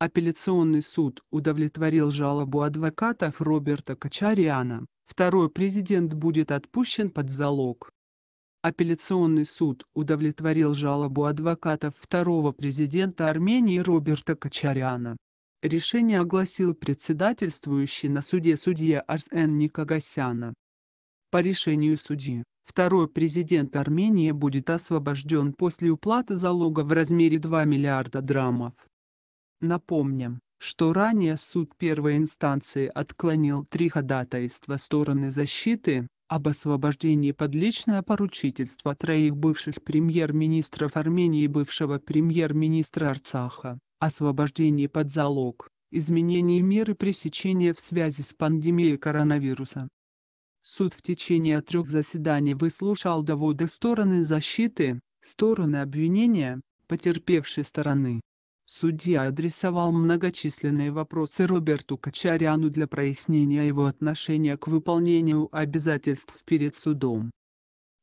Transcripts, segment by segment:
апелляционный суд удовлетворил жалобу адвокатов Роберта Качариана, второй президент будет отпущен под залог. Апелляционный суд удовлетворил жалобу адвокатов второго президента Армении Роберта Качаряна. Решение огласил председательствующий на суде судья Арсен Никогасяна. По решению судьи, второй президент Армении будет освобожден после уплаты залога в размере 2 миллиарда драмов. Напомним, что ранее суд первой инстанции отклонил три ходатайства стороны защиты об освобождении под личное поручительство троих бывших премьер-министров Армении и бывшего премьер-министра Арцаха, освобождении под залог, изменении меры пресечения в связи с пандемией коронавируса. Суд в течение трех заседаний выслушал доводы стороны защиты, стороны обвинения, потерпевшей стороны, Судья адресовал многочисленные вопросы Роберту Качаряну для прояснения его отношения к выполнению обязательств перед судом.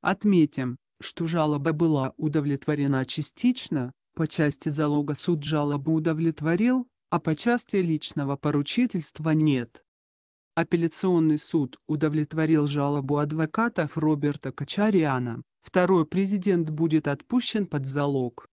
Отметим, что жалоба была удовлетворена частично, по части залога суд жалобу удовлетворил, а по части личного поручительства нет. Апелляционный суд удовлетворил жалобу адвокатов Роберта Качаряна, второй президент будет отпущен под залог.